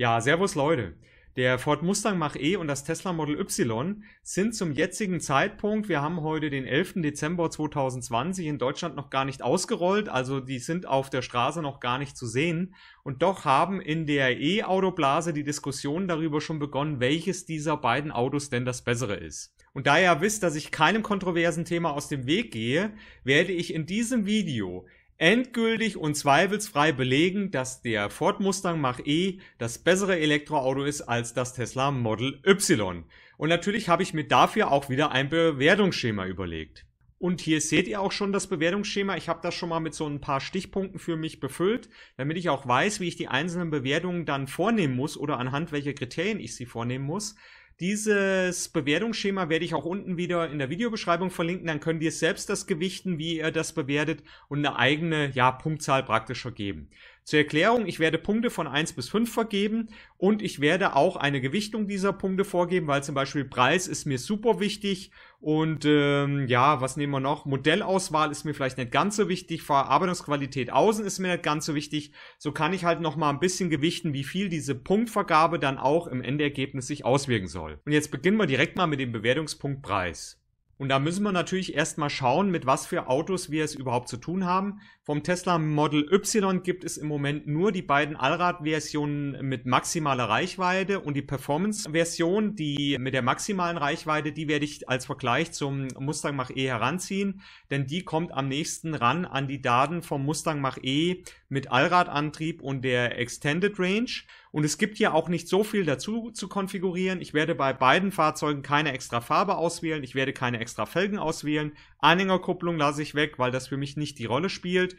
Ja, servus Leute. Der Ford Mustang Mach-E und das Tesla Model Y sind zum jetzigen Zeitpunkt, wir haben heute den 11. Dezember 2020 in Deutschland noch gar nicht ausgerollt, also die sind auf der Straße noch gar nicht zu sehen. Und doch haben in der E-Autoblase die Diskussion darüber schon begonnen, welches dieser beiden Autos denn das bessere ist. Und da ihr wisst, dass ich keinem kontroversen Thema aus dem Weg gehe, werde ich in diesem Video endgültig und zweifelsfrei belegen, dass der Ford Mustang Mach-E das bessere Elektroauto ist als das Tesla Model Y. Und natürlich habe ich mir dafür auch wieder ein Bewertungsschema überlegt. Und hier seht ihr auch schon das Bewertungsschema. Ich habe das schon mal mit so ein paar Stichpunkten für mich befüllt, damit ich auch weiß, wie ich die einzelnen Bewertungen dann vornehmen muss oder anhand welcher Kriterien ich sie vornehmen muss. Dieses Bewertungsschema werde ich auch unten wieder in der Videobeschreibung verlinken. Dann könnt ihr selbst das gewichten, wie ihr das bewertet und eine eigene ja, Punktzahl praktischer geben. Zur Erklärung, ich werde Punkte von 1 bis 5 vergeben und ich werde auch eine Gewichtung dieser Punkte vorgeben, weil zum Beispiel Preis ist mir super wichtig und ähm, ja, was nehmen wir noch? Modellauswahl ist mir vielleicht nicht ganz so wichtig, Verarbeitungsqualität außen ist mir nicht ganz so wichtig. So kann ich halt nochmal ein bisschen gewichten, wie viel diese Punktvergabe dann auch im Endergebnis sich auswirken soll. Und jetzt beginnen wir direkt mal mit dem Bewertungspunkt Preis. Und da müssen wir natürlich erstmal schauen, mit was für Autos wir es überhaupt zu tun haben. Vom Tesla Model Y gibt es im Moment nur die beiden Allradversionen mit maximaler Reichweite und die Performance-Version, die mit der maximalen Reichweite, die werde ich als Vergleich zum Mustang Mach-E heranziehen, denn die kommt am nächsten ran an die Daten vom Mustang Mach-E mit Allradantrieb und der Extended Range. Und es gibt hier auch nicht so viel dazu zu konfigurieren. Ich werde bei beiden Fahrzeugen keine extra Farbe auswählen. Ich werde keine extra Felgen auswählen. Anhängerkupplung lasse ich weg, weil das für mich nicht die Rolle spielt.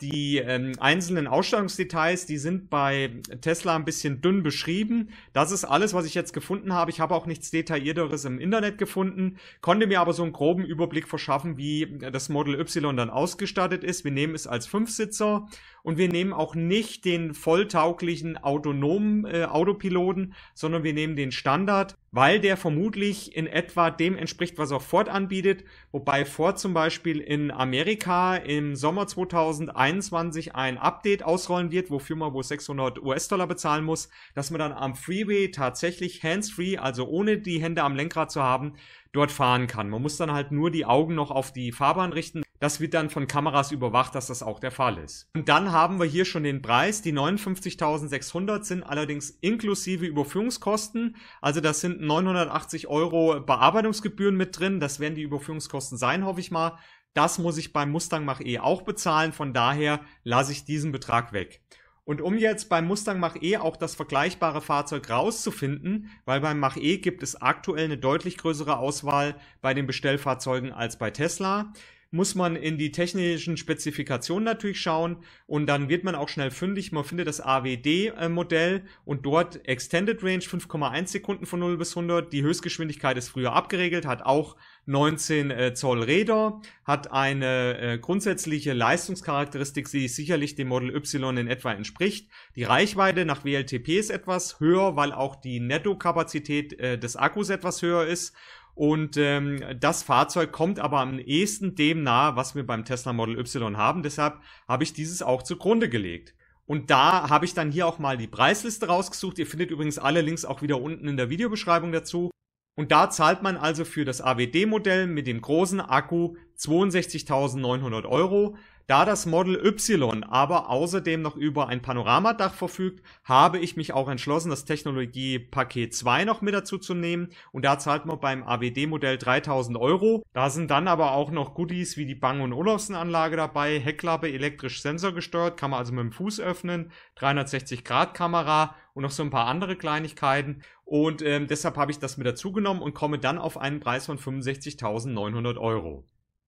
Die ähm, einzelnen Ausstattungsdetails, die sind bei Tesla ein bisschen dünn beschrieben. Das ist alles, was ich jetzt gefunden habe. Ich habe auch nichts Detaillierteres im Internet gefunden, konnte mir aber so einen groben Überblick verschaffen, wie das Model Y dann ausgestattet ist. Wir nehmen es als Fünfsitzer und wir nehmen auch nicht den volltauglichen autonomen äh, Autopiloten, sondern wir nehmen den Standard, weil der vermutlich in etwa dem entspricht, was auch Ford anbietet, wobei Ford zum Beispiel in Amerika im Sommer 2021 ein Update ausrollen wird, wofür man wo 600 US-Dollar bezahlen muss, dass man dann am Freeway tatsächlich hands-free, also ohne die Hände am Lenkrad zu haben, dort fahren kann. Man muss dann halt nur die Augen noch auf die Fahrbahn richten, das wird dann von Kameras überwacht, dass das auch der Fall ist. Und dann haben wir hier schon den Preis. Die 59.600 sind allerdings inklusive Überführungskosten. Also das sind 980 Euro Bearbeitungsgebühren mit drin. Das werden die Überführungskosten sein, hoffe ich mal. Das muss ich beim Mustang Mach-E auch bezahlen. Von daher lasse ich diesen Betrag weg. Und um jetzt beim Mustang Mach-E auch das vergleichbare Fahrzeug rauszufinden, weil beim Mach-E gibt es aktuell eine deutlich größere Auswahl bei den Bestellfahrzeugen als bei Tesla, muss man in die technischen Spezifikationen natürlich schauen und dann wird man auch schnell fündig. Man findet das AWD-Modell äh, und dort Extended Range 5,1 Sekunden von 0 bis 100. Die Höchstgeschwindigkeit ist früher abgeregelt, hat auch 19 äh, Zoll Räder, hat eine äh, grundsätzliche Leistungscharakteristik, die sicherlich dem Model Y in etwa entspricht. Die Reichweite nach WLTP ist etwas höher, weil auch die Nettokapazität äh, des Akkus etwas höher ist und ähm, das Fahrzeug kommt aber am ehesten dem nahe, was wir beim Tesla Model Y haben. Deshalb habe ich dieses auch zugrunde gelegt. Und da habe ich dann hier auch mal die Preisliste rausgesucht. Ihr findet übrigens alle Links auch wieder unten in der Videobeschreibung dazu. Und da zahlt man also für das AWD-Modell mit dem großen Akku 62.900 Euro. Da das Model Y aber außerdem noch über ein Panoramadach verfügt, habe ich mich auch entschlossen, das Technologiepaket 2 noch mit dazu zu nehmen. Und da zahlt man beim AWD-Modell 3000 Euro. Da sind dann aber auch noch Goodies wie die Bang Olufsen-Anlage dabei, Heckklappe elektrisch sensorgesteuert, kann man also mit dem Fuß öffnen, 360-Grad-Kamera und noch so ein paar andere Kleinigkeiten. Und ähm, deshalb habe ich das mit dazu genommen und komme dann auf einen Preis von 65.900 Euro.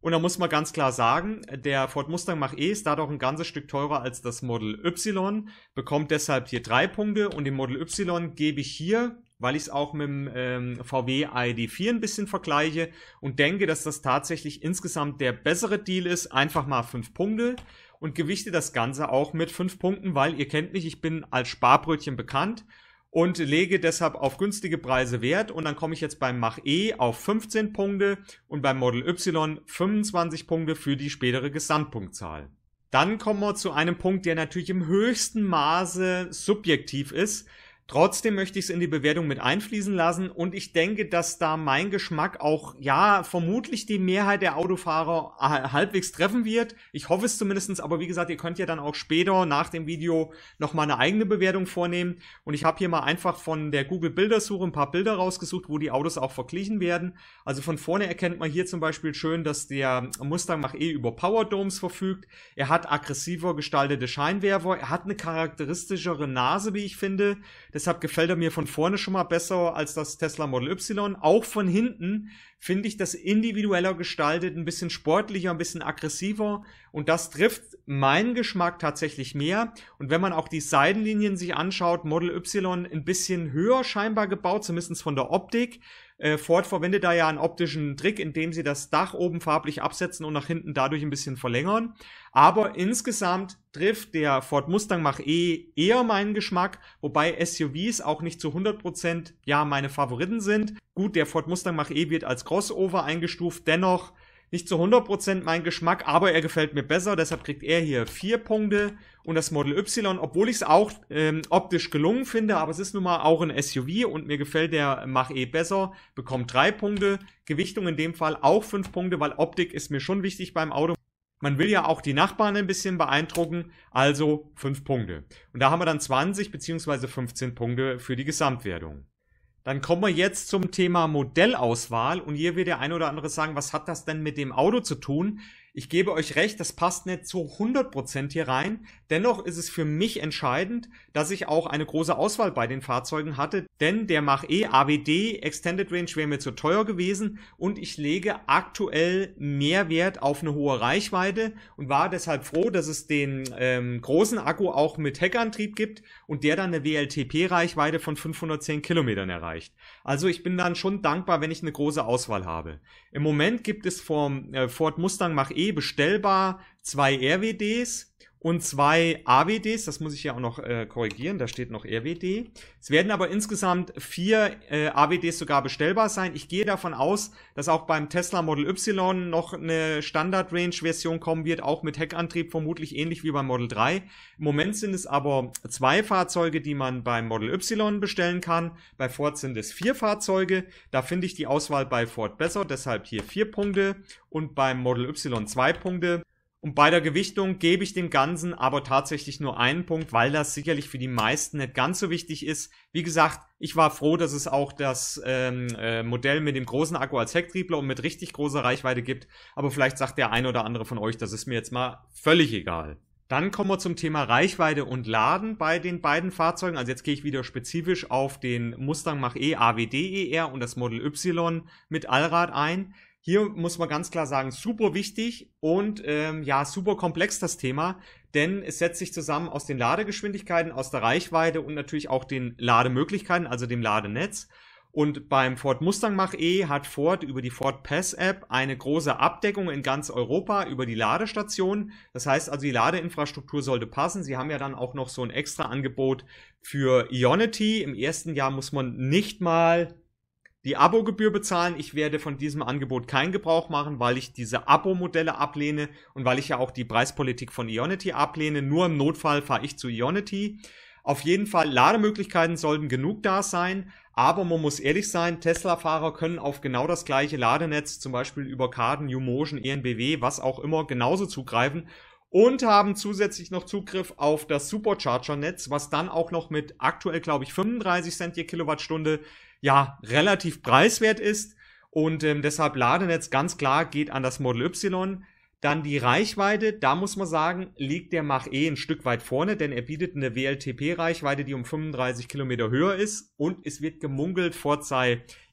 Und da muss man ganz klar sagen, der Ford Mustang Mach-E ist dadurch ein ganzes Stück teurer als das Model Y, bekommt deshalb hier drei Punkte und dem Model Y gebe ich hier, weil ich es auch mit dem ähm, VW ID4 ein bisschen vergleiche und denke, dass das tatsächlich insgesamt der bessere Deal ist, einfach mal fünf Punkte und gewichte das Ganze auch mit fünf Punkten, weil ihr kennt mich, ich bin als Sparbrötchen bekannt und lege deshalb auf günstige Preise Wert und dann komme ich jetzt beim Mach E auf 15 Punkte und beim Model Y 25 Punkte für die spätere Gesamtpunktzahl. Dann kommen wir zu einem Punkt, der natürlich im höchsten Maße subjektiv ist, Trotzdem möchte ich es in die Bewertung mit einfließen lassen und ich denke, dass da mein Geschmack auch, ja, vermutlich die Mehrheit der Autofahrer halbwegs treffen wird. Ich hoffe es zumindestens. aber wie gesagt, ihr könnt ja dann auch später nach dem Video nochmal eine eigene Bewertung vornehmen und ich habe hier mal einfach von der Google Bildersuche ein paar Bilder rausgesucht, wo die Autos auch verglichen werden. Also von vorne erkennt man hier zum Beispiel schön, dass der Mustang Mach-E über Power Domes verfügt. Er hat aggressiver gestaltete Scheinwerfer, er hat eine charakteristischere Nase, wie ich finde. Deshalb gefällt er mir von vorne schon mal besser als das Tesla Model Y. Auch von hinten finde ich das individueller gestaltet, ein bisschen sportlicher, ein bisschen aggressiver. Und das trifft meinen Geschmack tatsächlich mehr. Und wenn man auch die Seitenlinien sich anschaut, Model Y ein bisschen höher scheinbar gebaut, zumindest von der Optik. Äh, Ford verwendet da ja einen optischen Trick, indem sie das Dach oben farblich absetzen und nach hinten dadurch ein bisschen verlängern. Aber insgesamt trifft der Ford Mustang Mach E eher meinen Geschmack, wobei SUVs auch nicht zu 100% ja meine Favoriten sind. Gut, der Ford Mustang Mach E wird als Crossover eingestuft, dennoch nicht zu 100% mein Geschmack, aber er gefällt mir besser, deshalb kriegt er hier 4 Punkte und das Model Y, obwohl ich es auch ähm, optisch gelungen finde, aber es ist nun mal auch ein SUV und mir gefällt der Mach E besser, bekommt 3 Punkte, Gewichtung in dem Fall auch 5 Punkte, weil Optik ist mir schon wichtig beim Auto. Man will ja auch die Nachbarn ein bisschen beeindrucken, also 5 Punkte. Und da haben wir dann 20 bzw. 15 Punkte für die Gesamtwertung. Dann kommen wir jetzt zum Thema Modellauswahl und hier wird der ein oder andere sagen, was hat das denn mit dem Auto zu tun? Ich gebe euch recht, das passt nicht zu 100% hier rein. Dennoch ist es für mich entscheidend, dass ich auch eine große Auswahl bei den Fahrzeugen hatte, denn der Mach E AWD Extended Range wäre mir zu teuer gewesen und ich lege aktuell mehr Wert auf eine hohe Reichweite und war deshalb froh, dass es den ähm, großen Akku auch mit Heckantrieb gibt und der dann eine WLTP-Reichweite von 510 Kilometern erreicht. Also ich bin dann schon dankbar, wenn ich eine große Auswahl habe. Im Moment gibt es vom äh, Ford Mustang Mach E bestellbar zwei RWDs und zwei AWDs, das muss ich ja auch noch äh, korrigieren, da steht noch RWD. Es werden aber insgesamt vier äh, AWDs sogar bestellbar sein. Ich gehe davon aus, dass auch beim Tesla Model Y noch eine Standard-Range-Version kommen wird, auch mit Heckantrieb vermutlich ähnlich wie beim Model 3. Im Moment sind es aber zwei Fahrzeuge, die man beim Model Y bestellen kann. Bei Ford sind es vier Fahrzeuge. Da finde ich die Auswahl bei Ford besser, deshalb hier vier Punkte und beim Model Y zwei Punkte. Und bei der Gewichtung gebe ich dem Ganzen aber tatsächlich nur einen Punkt, weil das sicherlich für die meisten nicht ganz so wichtig ist. Wie gesagt, ich war froh, dass es auch das ähm, äh, Modell mit dem großen Akku als Hecktriebler und mit richtig großer Reichweite gibt. Aber vielleicht sagt der ein oder andere von euch, das ist mir jetzt mal völlig egal. Dann kommen wir zum Thema Reichweite und Laden bei den beiden Fahrzeugen. Also jetzt gehe ich wieder spezifisch auf den Mustang Mach-E AWD ER und das Model Y mit Allrad ein hier muss man ganz klar sagen, super wichtig und ähm, ja, super komplex das Thema, denn es setzt sich zusammen aus den Ladegeschwindigkeiten, aus der Reichweite und natürlich auch den Lademöglichkeiten, also dem Ladenetz. Und beim Ford Mustang Mach-E hat Ford über die Ford Pass App eine große Abdeckung in ganz Europa über die Ladestation. Das heißt also, die Ladeinfrastruktur sollte passen. Sie haben ja dann auch noch so ein extra Angebot für Ionity. Im ersten Jahr muss man nicht mal die Abo-Gebühr bezahlen. Ich werde von diesem Angebot keinen Gebrauch machen, weil ich diese Abo-Modelle ablehne und weil ich ja auch die Preispolitik von Ionity ablehne. Nur im Notfall fahre ich zu Ionity. Auf jeden Fall, Lademöglichkeiten sollten genug da sein, aber man muss ehrlich sein, Tesla-Fahrer können auf genau das gleiche Ladenetz, zum Beispiel über Karten, u ENBW, was auch immer, genauso zugreifen und haben zusätzlich noch Zugriff auf das Supercharger-Netz, was dann auch noch mit aktuell, glaube ich, 35 Cent je Kilowattstunde ja relativ preiswert ist. Und ähm, deshalb Ladenetz ganz klar geht an das Model Y. Dann die Reichweite, da muss man sagen, liegt der Mach E ein Stück weit vorne, denn er bietet eine WLTP-Reichweite, die um 35 Kilometer höher ist und es wird gemungelt, Ford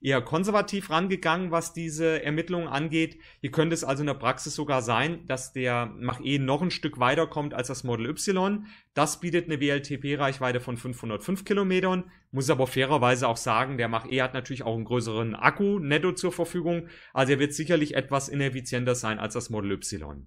eher konservativ rangegangen, was diese Ermittlungen angeht. Hier könnte es also in der Praxis sogar sein, dass der Mach E noch ein Stück weiter kommt als das Model Y. Das bietet eine WLTP-Reichweite von 505 Kilometern. Muss aber fairerweise auch sagen, der Mach E hat natürlich auch einen größeren Akku netto zur Verfügung. Also er wird sicherlich etwas ineffizienter sein als das Model Y.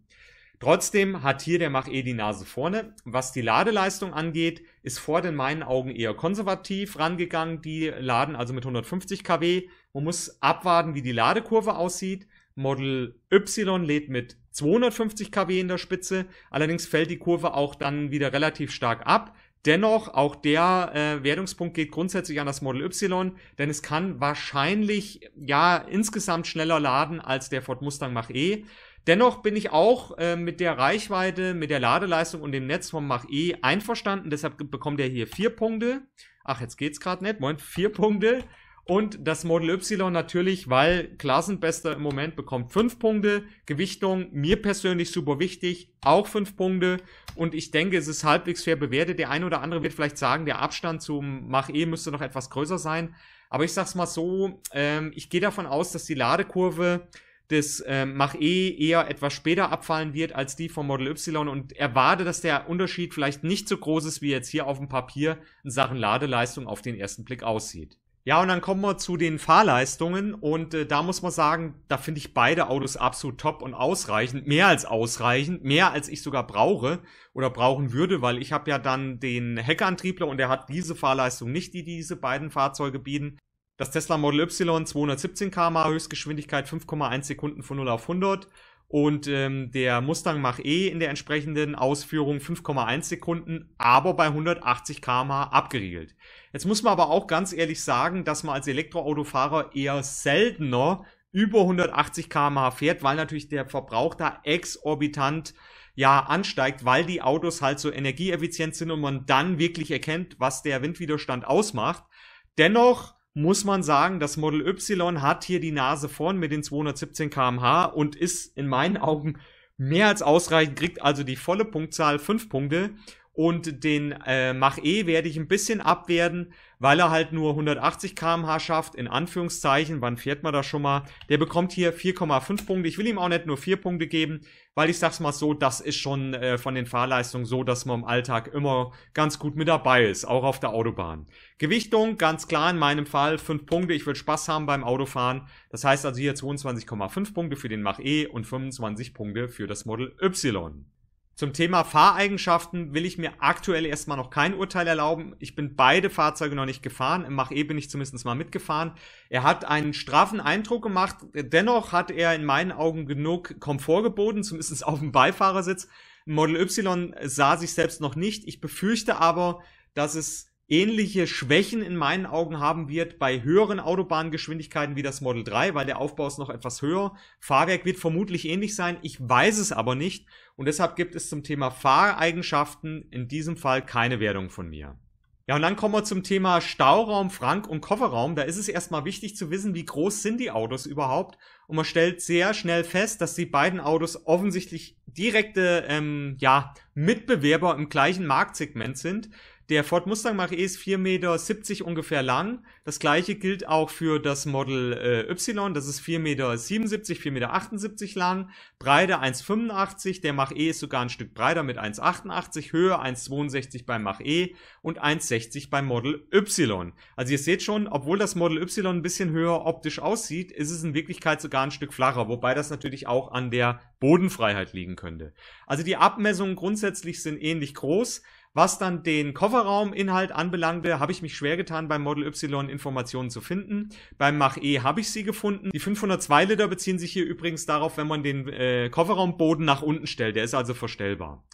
Trotzdem hat hier der Mach E die Nase vorne. Was die Ladeleistung angeht, ist Ford in meinen Augen eher konservativ rangegangen. Die laden also mit 150 kW. Man muss abwarten, wie die Ladekurve aussieht. Model Y lädt mit 250 kW in der Spitze. Allerdings fällt die Kurve auch dann wieder relativ stark ab. Dennoch, auch der äh, Wertungspunkt geht grundsätzlich an das Model Y, denn es kann wahrscheinlich ja insgesamt schneller laden als der Ford Mustang Mach E. Dennoch bin ich auch äh, mit der Reichweite, mit der Ladeleistung und dem Netz vom Mach E einverstanden. Deshalb bekommt er hier vier Punkte. Ach, jetzt geht's gerade nicht. Moment, vier Punkte. Und das Model Y natürlich, weil Klassenbester im Moment bekommt fünf Punkte. Gewichtung, mir persönlich super wichtig, auch fünf Punkte. Und ich denke, es ist halbwegs fair bewertet. Der eine oder andere wird vielleicht sagen, der Abstand zum Mach E müsste noch etwas größer sein. Aber ich sag's mal so, ähm, ich gehe davon aus, dass die Ladekurve des ähm, Mach E eher etwas später abfallen wird als die vom Model Y und erwarte, dass der Unterschied vielleicht nicht so groß ist, wie jetzt hier auf dem Papier in Sachen Ladeleistung auf den ersten Blick aussieht. Ja, und dann kommen wir zu den Fahrleistungen und äh, da muss man sagen, da finde ich beide Autos absolut top und ausreichend, mehr als ausreichend, mehr als ich sogar brauche oder brauchen würde, weil ich habe ja dann den Heckantriebler und der hat diese Fahrleistung nicht, die diese beiden Fahrzeuge bieten. Das Tesla Model Y 217 km Höchstgeschwindigkeit 5,1 Sekunden von 0 auf 100 und ähm, der Mustang Mach E in der entsprechenden Ausführung 5,1 Sekunden, aber bei 180 km abgeriegelt. Jetzt muss man aber auch ganz ehrlich sagen, dass man als Elektroautofahrer eher seltener über 180 km fährt, weil natürlich der Verbrauch da exorbitant ja ansteigt, weil die Autos halt so energieeffizient sind und man dann wirklich erkennt, was der Windwiderstand ausmacht. Dennoch muss man sagen, das Model Y hat hier die Nase vorn mit den 217 kmh und ist in meinen Augen mehr als ausreichend, kriegt also die volle Punktzahl 5 Punkte und den äh, Mach E werde ich ein bisschen abwerten, weil er halt nur 180 km/h schafft, in Anführungszeichen, wann fährt man da schon mal? Der bekommt hier 4,5 Punkte. Ich will ihm auch nicht nur 4 Punkte geben, weil ich sag's mal so, das ist schon äh, von den Fahrleistungen so, dass man im Alltag immer ganz gut mit dabei ist, auch auf der Autobahn. Gewichtung, ganz klar in meinem Fall 5 Punkte. Ich will Spaß haben beim Autofahren. Das heißt also hier 22,5 Punkte für den Mach E und 25 Punkte für das Model Y. Zum Thema Fahreigenschaften will ich mir aktuell erstmal noch kein Urteil erlauben. Ich bin beide Fahrzeuge noch nicht gefahren. Im Mach E bin ich zumindest mal mitgefahren. Er hat einen straffen Eindruck gemacht. Dennoch hat er in meinen Augen genug Komfort geboten, zumindest auf dem Beifahrersitz. Model Y sah sich selbst noch nicht. Ich befürchte aber, dass es ähnliche Schwächen in meinen Augen haben wird bei höheren Autobahngeschwindigkeiten wie das Model 3, weil der Aufbau ist noch etwas höher. Fahrwerk wird vermutlich ähnlich sein, ich weiß es aber nicht und deshalb gibt es zum Thema Fahreigenschaften in diesem Fall keine Wertung von mir. Ja, und dann kommen wir zum Thema Stauraum, Frank und Kofferraum. Da ist es erstmal wichtig zu wissen, wie groß sind die Autos überhaupt. Und man stellt sehr schnell fest, dass die beiden Autos offensichtlich direkte ähm, ja, Mitbewerber im gleichen Marktsegment sind. Der Ford Mustang Mach-E ist 4,70 Meter ungefähr lang. Das gleiche gilt auch für das Model äh, Y. Das ist 4,77 Meter, 4,78 Meter lang. Breite 1,85. Der Mach-E ist sogar ein Stück breiter mit 1,88. Höhe 1,62 beim Mach-E und 1,60 beim Model Y. Also ihr seht schon, obwohl das Model Y ein bisschen höher optisch aussieht, ist es in Wirklichkeit sogar ein Stück flacher. Wobei das natürlich auch an der Bodenfreiheit liegen könnte. Also die Abmessungen grundsätzlich sind ähnlich groß. Was dann den Kofferrauminhalt anbelangte, habe ich mich schwer getan, beim Model Y Informationen zu finden. Beim Mach E habe ich sie gefunden. Die 502 Liter beziehen sich hier übrigens darauf, wenn man den äh, Kofferraumboden nach unten stellt. Der ist also verstellbar.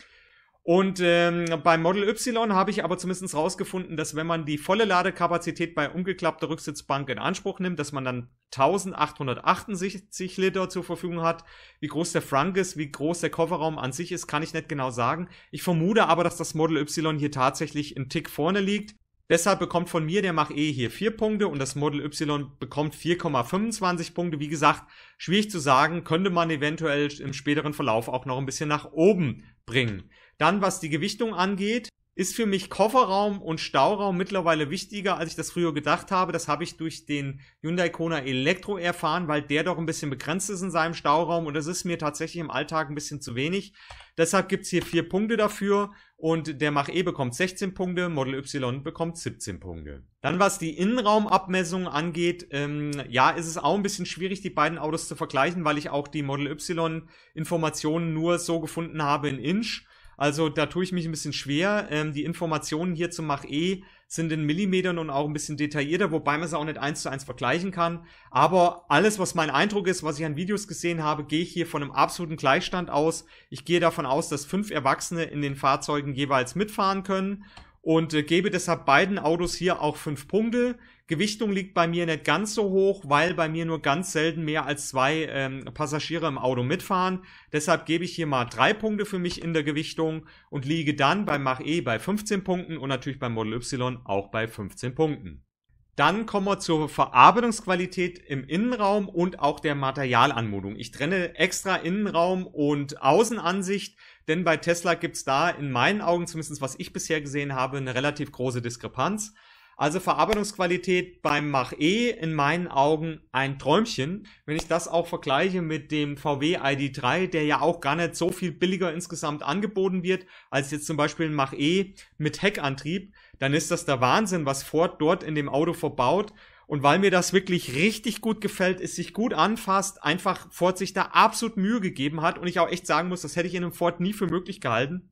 Und ähm, beim Model Y habe ich aber zumindest rausgefunden, dass wenn man die volle Ladekapazität bei umgeklappter Rücksitzbank in Anspruch nimmt, dass man dann 1868 Liter zur Verfügung hat. Wie groß der Frank ist, wie groß der Kofferraum an sich ist, kann ich nicht genau sagen. Ich vermute aber, dass das Model Y hier tatsächlich einen Tick vorne liegt. Deshalb bekommt von mir der Mach E eh hier 4 Punkte und das Model Y bekommt 4,25 Punkte. Wie gesagt, schwierig zu sagen, könnte man eventuell im späteren Verlauf auch noch ein bisschen nach oben bringen. Dann, was die Gewichtung angeht, ist für mich Kofferraum und Stauraum mittlerweile wichtiger, als ich das früher gedacht habe. Das habe ich durch den Hyundai Kona Elektro erfahren, weil der doch ein bisschen begrenzt ist in seinem Stauraum und das ist mir tatsächlich im Alltag ein bisschen zu wenig. Deshalb gibt es hier vier Punkte dafür und der Mach E bekommt 16 Punkte, Model Y bekommt 17 Punkte. Dann was die Innenraumabmessungen angeht, ähm, ja, ist es auch ein bisschen schwierig, die beiden Autos zu vergleichen, weil ich auch die Model Y Informationen nur so gefunden habe in Inch also da tue ich mich ein bisschen schwer. Ähm, die Informationen hier zum Mach E sind in Millimetern und auch ein bisschen detaillierter, wobei man es auch nicht eins zu eins vergleichen kann. Aber alles, was mein Eindruck ist, was ich an Videos gesehen habe, gehe ich hier von einem absoluten Gleichstand aus. Ich gehe davon aus, dass fünf Erwachsene in den Fahrzeugen jeweils mitfahren können und äh, gebe deshalb beiden Autos hier auch fünf Punkte. Gewichtung liegt bei mir nicht ganz so hoch, weil bei mir nur ganz selten mehr als zwei ähm, Passagiere im Auto mitfahren. Deshalb gebe ich hier mal drei Punkte für mich in der Gewichtung und liege dann beim Mach E bei 15 Punkten und natürlich beim Model Y auch bei 15 Punkten. Dann kommen wir zur Verarbeitungsqualität im Innenraum und auch der Materialanmutung. Ich trenne extra Innenraum und Außenansicht, denn bei Tesla gibt's da in meinen Augen, zumindest was ich bisher gesehen habe, eine relativ große Diskrepanz. Also Verarbeitungsqualität beim Mach E in meinen Augen ein Träumchen. Wenn ich das auch vergleiche mit dem VW ID3, der ja auch gar nicht so viel billiger insgesamt angeboten wird, als jetzt zum Beispiel ein Mach E mit Heckantrieb, dann ist das der Wahnsinn, was Ford dort in dem Auto verbaut. Und weil mir das wirklich richtig gut gefällt, es sich gut anfasst, einfach Ford sich da absolut Mühe gegeben hat und ich auch echt sagen muss, das hätte ich in einem Ford nie für möglich gehalten.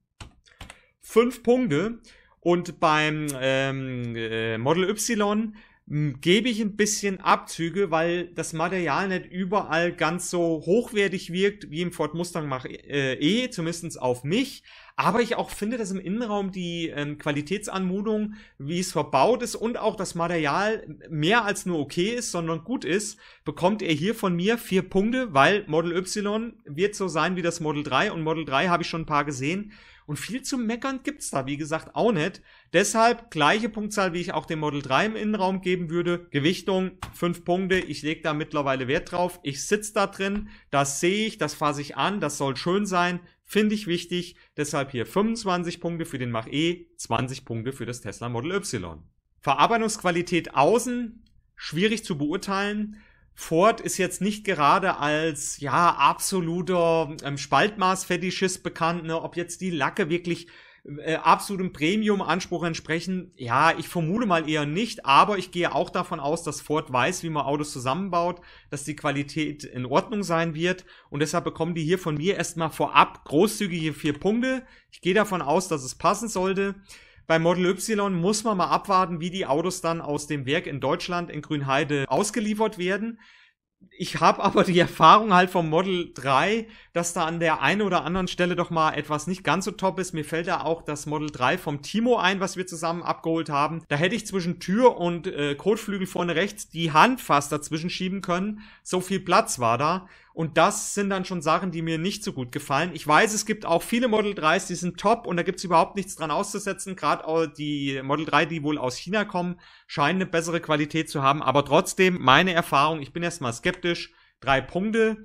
Fünf Punkte. Und beim ähm, äh, Model Y hm, gebe ich ein bisschen Abzüge, weil das Material nicht überall ganz so hochwertig wirkt wie im Ford Mustang Mach äh, E, zumindestens auf mich. Aber ich auch finde, dass im Innenraum die ähm, Qualitätsanmutung, wie es verbaut ist und auch das Material mehr als nur okay ist, sondern gut ist, bekommt er hier von mir vier Punkte, weil Model Y wird so sein wie das Model 3 und Model 3 habe ich schon ein paar gesehen und viel zu meckern gibt's da, wie gesagt, auch nicht. Deshalb gleiche Punktzahl, wie ich auch dem Model 3 im Innenraum geben würde. Gewichtung 5 Punkte. Ich lege da mittlerweile Wert drauf. Ich sitz da drin. Das sehe ich, das fasse ich an. Das soll schön sein. Finde ich wichtig. Deshalb hier 25 Punkte für den Mach E, 20 Punkte für das Tesla Model Y. Verarbeitungsqualität außen, schwierig zu beurteilen. Ford ist jetzt nicht gerade als ja absoluter ähm, Spaltmaß-Fetischist bekannt, ne? ob jetzt die Lacke wirklich äh, absolutem Premium-Anspruch entsprechen, ja, ich vermute mal eher nicht, aber ich gehe auch davon aus, dass Ford weiß, wie man Autos zusammenbaut, dass die Qualität in Ordnung sein wird und deshalb bekommen die hier von mir erstmal vorab großzügige vier Punkte. Ich gehe davon aus, dass es passen sollte. Bei Model Y muss man mal abwarten, wie die Autos dann aus dem Werk in Deutschland in Grünheide ausgeliefert werden ich habe aber die Erfahrung halt vom Model 3, dass da an der einen oder anderen Stelle doch mal etwas nicht ganz so top ist. Mir fällt da auch das Model 3 vom Timo ein, was wir zusammen abgeholt haben. Da hätte ich zwischen Tür und äh, Kotflügel vorne rechts die Hand fast dazwischen schieben können. So viel Platz war da. Und das sind dann schon Sachen, die mir nicht so gut gefallen. Ich weiß, es gibt auch viele Model 3s, die sind top und da gibt's überhaupt nichts dran auszusetzen. Gerade die Model 3, die wohl aus China kommen, scheinen eine bessere Qualität zu haben. Aber trotzdem, meine Erfahrung, ich bin erstmal skeptisch skeptisch. Drei Punkte.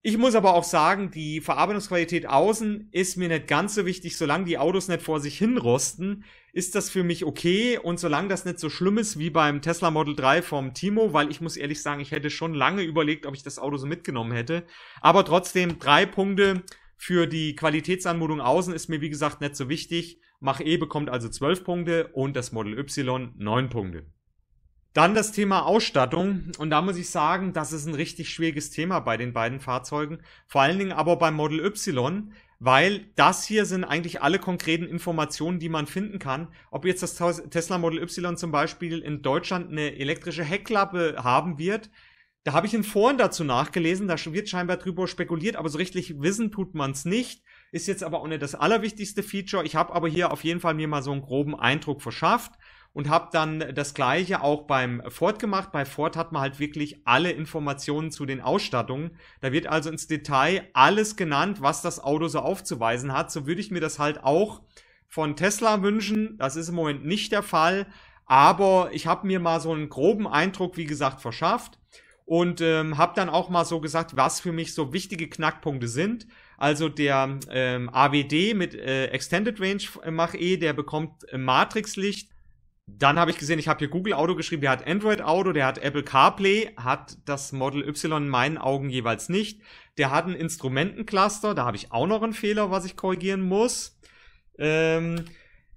Ich muss aber auch sagen, die Verarbeitungsqualität außen ist mir nicht ganz so wichtig. Solange die Autos nicht vor sich hinrosten, ist das für mich okay. Und solange das nicht so schlimm ist wie beim Tesla Model 3 vom Timo, weil ich muss ehrlich sagen, ich hätte schon lange überlegt, ob ich das Auto so mitgenommen hätte. Aber trotzdem, drei Punkte für die Qualitätsanmutung außen ist mir, wie gesagt, nicht so wichtig. Mach E bekommt also zwölf Punkte und das Model Y neun Punkte. Dann das Thema Ausstattung. Und da muss ich sagen, das ist ein richtig schwieriges Thema bei den beiden Fahrzeugen. Vor allen Dingen aber beim Model Y, weil das hier sind eigentlich alle konkreten Informationen, die man finden kann. Ob jetzt das Tesla Model Y zum Beispiel in Deutschland eine elektrische Heckklappe haben wird, da habe ich in Foren dazu nachgelesen, da wird scheinbar drüber spekuliert, aber so richtig wissen tut man es nicht. Ist jetzt aber auch nicht das allerwichtigste Feature. Ich habe aber hier auf jeden Fall mir mal so einen groben Eindruck verschafft und habe dann das gleiche auch beim Ford gemacht. Bei Ford hat man halt wirklich alle Informationen zu den Ausstattungen. Da wird also ins Detail alles genannt, was das Auto so aufzuweisen hat. So würde ich mir das halt auch von Tesla wünschen. Das ist im Moment nicht der Fall. Aber ich habe mir mal so einen groben Eindruck, wie gesagt, verschafft und ähm, habe dann auch mal so gesagt, was für mich so wichtige Knackpunkte sind. Also der ähm, AWD mit äh, Extended Range äh, Mach-E, der bekommt äh, Matrixlicht dann habe ich gesehen, ich habe hier Google Auto geschrieben, der hat Android Auto, der hat Apple CarPlay, hat das Model Y in meinen Augen jeweils nicht. Der hat einen Instrumentencluster, da habe ich auch noch einen Fehler, was ich korrigieren muss. Ähm,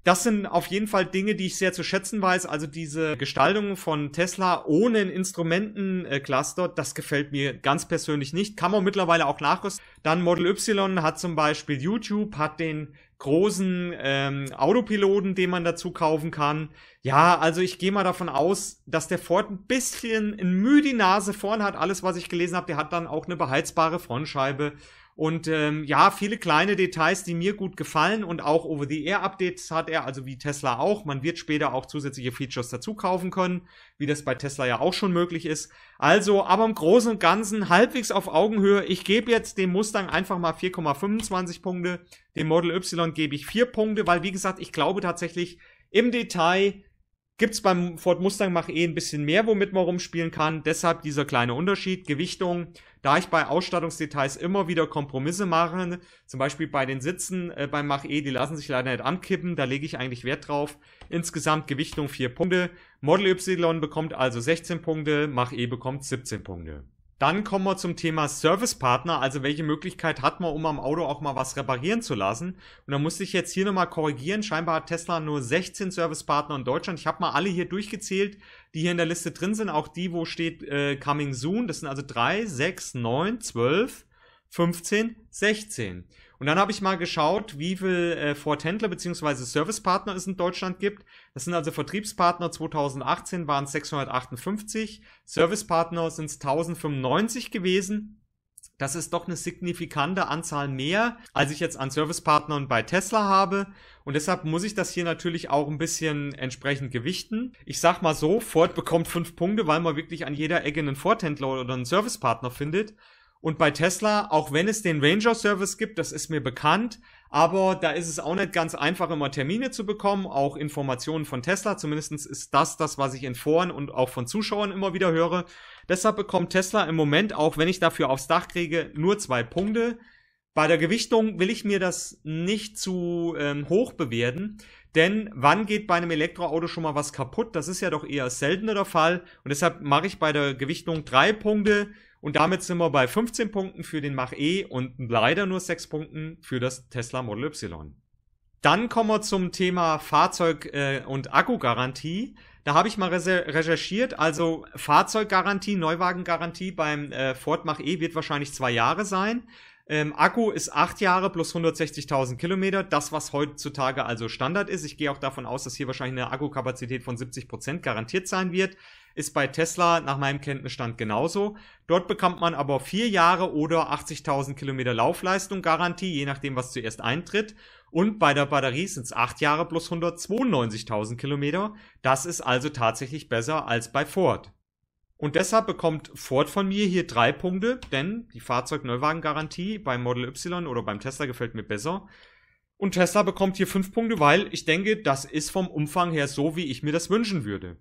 das sind auf jeden Fall Dinge, die ich sehr zu schätzen weiß. Also diese Gestaltung von Tesla ohne einen Instrumentencluster, das gefällt mir ganz persönlich nicht. Kann man mittlerweile auch nachrüsten. Dann Model Y hat zum Beispiel YouTube, hat den großen ähm, Autopiloten, den man dazu kaufen kann. Ja, also ich gehe mal davon aus, dass der Ford ein bisschen ein Mühe die Nase vorn hat. Alles, was ich gelesen habe, der hat dann auch eine beheizbare Frontscheibe. Und ähm, ja, viele kleine Details, die mir gut gefallen und auch Over-the-Air-Updates hat er, also wie Tesla auch. Man wird später auch zusätzliche Features dazu kaufen können, wie das bei Tesla ja auch schon möglich ist. Also, aber im Großen und Ganzen halbwegs auf Augenhöhe. Ich gebe jetzt dem Mustang einfach mal 4,25 Punkte, dem Model Y gebe ich 4 Punkte, weil wie gesagt, ich glaube tatsächlich im Detail Gibt's beim Ford Mustang Mach E ein bisschen mehr, womit man rumspielen kann. Deshalb dieser kleine Unterschied, Gewichtung. Da ich bei Ausstattungsdetails immer wieder Kompromisse mache, zum Beispiel bei den Sitzen äh, beim Mach E, die lassen sich leider nicht ankippen, da lege ich eigentlich Wert drauf. Insgesamt Gewichtung 4 Punkte. Model Y bekommt also 16 Punkte, Mach E bekommt 17 Punkte. Dann kommen wir zum Thema Servicepartner, also welche Möglichkeit hat man, um am Auto auch mal was reparieren zu lassen. Und da muss ich jetzt hier nochmal korrigieren. Scheinbar hat Tesla nur 16 Servicepartner in Deutschland. Ich habe mal alle hier durchgezählt, die hier in der Liste drin sind. Auch die, wo steht äh, Coming Soon. Das sind also drei, sechs, neun, zwölf. 15, 16. Und dann habe ich mal geschaut, wie viel äh, Forthändler bzw. Servicepartner es in Deutschland gibt. Das sind also Vertriebspartner 2018 waren 658, Servicepartner sind 1095 gewesen. Das ist doch eine signifikante Anzahl mehr, als ich jetzt an Servicepartnern bei Tesla habe. Und deshalb muss ich das hier natürlich auch ein bisschen entsprechend gewichten. Ich sag mal so, Ford bekommt fünf Punkte, weil man wirklich an jeder Ecke einen Ford-Händler oder einen Servicepartner findet. Und bei Tesla, auch wenn es den Ranger-Service gibt, das ist mir bekannt, aber da ist es auch nicht ganz einfach, immer Termine zu bekommen, auch Informationen von Tesla. Zumindest ist das das, was ich in Foren und auch von Zuschauern immer wieder höre. Deshalb bekommt Tesla im Moment, auch wenn ich dafür aufs Dach kriege, nur zwei Punkte. Bei der Gewichtung will ich mir das nicht zu ähm, hoch bewerten, denn wann geht bei einem Elektroauto schon mal was kaputt? Das ist ja doch eher seltener der Fall und deshalb mache ich bei der Gewichtung drei Punkte und damit sind wir bei 15 Punkten für den Mach E und leider nur 6 Punkten für das Tesla Model Y. Dann kommen wir zum Thema Fahrzeug- äh, und Akkugarantie. Da habe ich mal recherchiert, also Fahrzeuggarantie, Neuwagengarantie beim äh, Ford Mach E wird wahrscheinlich zwei Jahre sein. Ähm, Akku ist acht Jahre plus 160.000 Kilometer, das was heutzutage also Standard ist. Ich gehe auch davon aus, dass hier wahrscheinlich eine Akkukapazität von 70% Prozent garantiert sein wird. Ist bei Tesla nach meinem Kenntnisstand genauso. Dort bekommt man aber vier Jahre oder 80.000 Kilometer Laufleistung Garantie, je nachdem, was zuerst eintritt. Und bei der Batterie sind es acht Jahre plus 192.000 Kilometer. Das ist also tatsächlich besser als bei Ford. Und deshalb bekommt Ford von mir hier drei Punkte, denn die Fahrzeugneuwagengarantie beim Model Y oder beim Tesla gefällt mir besser. Und Tesla bekommt hier fünf Punkte, weil ich denke, das ist vom Umfang her so, wie ich mir das wünschen würde.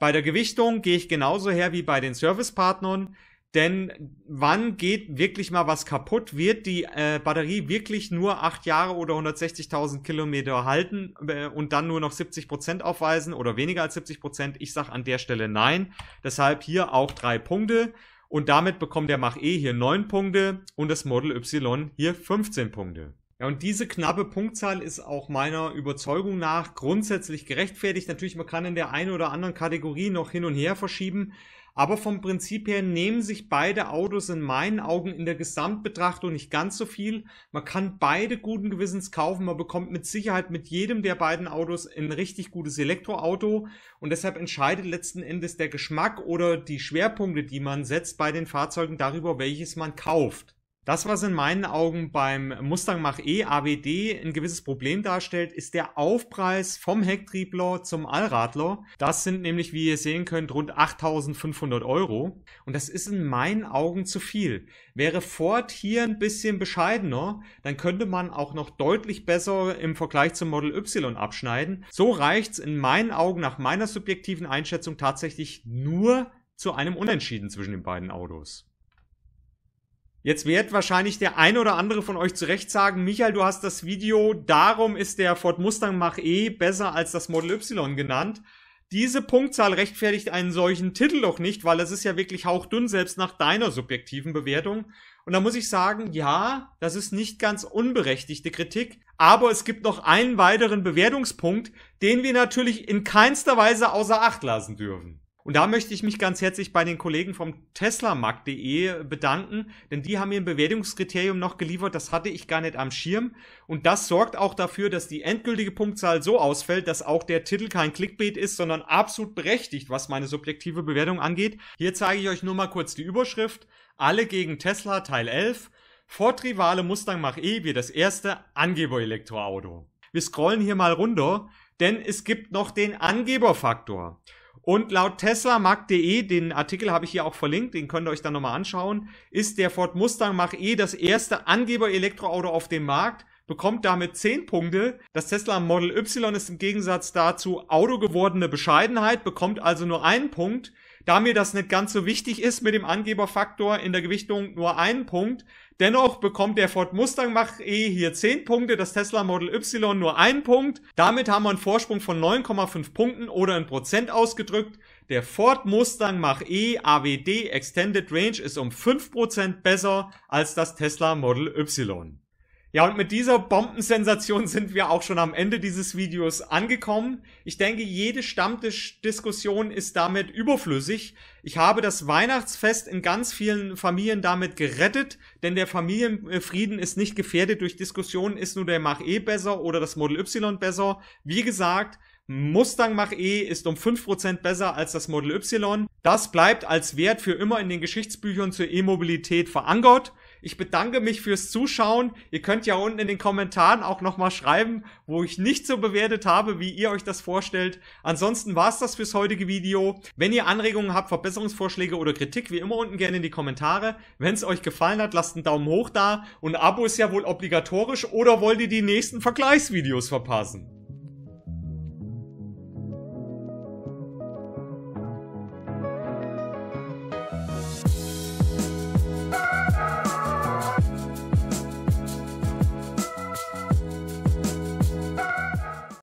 Bei der Gewichtung gehe ich genauso her wie bei den Servicepartnern, denn wann geht wirklich mal was kaputt? Wird die äh, Batterie wirklich nur acht Jahre oder 160.000 Kilometer halten äh, und dann nur noch 70 Prozent aufweisen oder weniger als 70 Prozent? Ich sage an der Stelle nein. Deshalb hier auch drei Punkte. Und damit bekommt der Mach E hier neun Punkte und das Model Y hier 15 Punkte. Ja, und diese knappe Punktzahl ist auch meiner Überzeugung nach grundsätzlich gerechtfertigt. Natürlich, man kann in der einen oder anderen Kategorie noch hin und her verschieben, aber vom Prinzip her nehmen sich beide Autos in meinen Augen in der Gesamtbetrachtung nicht ganz so viel. Man kann beide guten Gewissens kaufen, man bekommt mit Sicherheit mit jedem der beiden Autos ein richtig gutes Elektroauto und deshalb entscheidet letzten Endes der Geschmack oder die Schwerpunkte, die man setzt bei den Fahrzeugen darüber, welches man kauft. Das, was in meinen Augen beim Mustang Mach-E AWD ein gewisses Problem darstellt, ist der Aufpreis vom Hecktriebler zum Allradler. Das sind nämlich, wie ihr sehen könnt, rund 8500 Euro. Und das ist in meinen Augen zu viel. Wäre Ford hier ein bisschen bescheidener, dann könnte man auch noch deutlich besser im Vergleich zum Model Y abschneiden. So reicht's in meinen Augen nach meiner subjektiven Einschätzung tatsächlich nur zu einem Unentschieden zwischen den beiden Autos. Jetzt wird wahrscheinlich der ein oder andere von euch zurecht sagen, Michael, du hast das Video, darum ist der Ford Mustang Mach E besser als das Model Y genannt. Diese Punktzahl rechtfertigt einen solchen Titel doch nicht, weil es ist ja wirklich hauchdünn, selbst nach deiner subjektiven Bewertung. Und da muss ich sagen, ja, das ist nicht ganz unberechtigte Kritik, aber es gibt noch einen weiteren Bewertungspunkt, den wir natürlich in keinster Weise außer Acht lassen dürfen. Und da möchte ich mich ganz herzlich bei den Kollegen vom teslamarkt.de bedanken, denn die haben mir ein Bewertungskriterium noch geliefert, das hatte ich gar nicht am Schirm. Und das sorgt auch dafür, dass die endgültige Punktzahl so ausfällt, dass auch der Titel kein Clickbait ist, sondern absolut berechtigt, was meine subjektive Bewertung angeht. Hier zeige ich euch nur mal kurz die Überschrift. Alle gegen Tesla Teil 11. ford Mustang Mach-E wird das erste Angeber-Elektroauto. Wir scrollen hier mal runter, denn es gibt noch den Angeberfaktor. faktor und laut Teslamarkt.de, den Artikel habe ich hier auch verlinkt, den könnt ihr euch dann nochmal anschauen, ist der Ford Mustang Mach-E das erste Angeber-Elektroauto auf dem Markt, bekommt damit 10 Punkte. Das Tesla Model Y ist im Gegensatz dazu Auto gewordene Bescheidenheit, bekommt also nur einen Punkt. Da mir das nicht ganz so wichtig ist mit dem Angeberfaktor in der Gewichtung nur einen Punkt, Dennoch bekommt der Ford Mustang Mach-E hier 10 Punkte, das Tesla Model Y nur einen Punkt. Damit haben wir einen Vorsprung von 9,5 Punkten oder in Prozent ausgedrückt. Der Ford Mustang Mach-E AWD Extended Range ist um 5% besser als das Tesla Model Y. Ja, und mit dieser Bombensensation sind wir auch schon am Ende dieses Videos angekommen. Ich denke, jede Stammtischdiskussion ist damit überflüssig, ich habe das Weihnachtsfest in ganz vielen Familien damit gerettet, denn der Familienfrieden ist nicht gefährdet durch Diskussionen, ist nur der Mach E besser oder das Model Y besser. Wie gesagt, Mustang Mach E ist um 5% besser als das Model Y. Das bleibt als Wert für immer in den Geschichtsbüchern zur E-Mobilität verankert. Ich bedanke mich fürs Zuschauen. Ihr könnt ja unten in den Kommentaren auch nochmal schreiben, wo ich nicht so bewertet habe, wie ihr euch das vorstellt. Ansonsten war's das fürs heutige Video. Wenn ihr Anregungen habt, Verbesserungsvorschläge oder Kritik, wie immer unten gerne in die Kommentare. Wenn es euch gefallen hat, lasst einen Daumen hoch da. Und ein Abo ist ja wohl obligatorisch oder wollt ihr die nächsten Vergleichsvideos verpassen?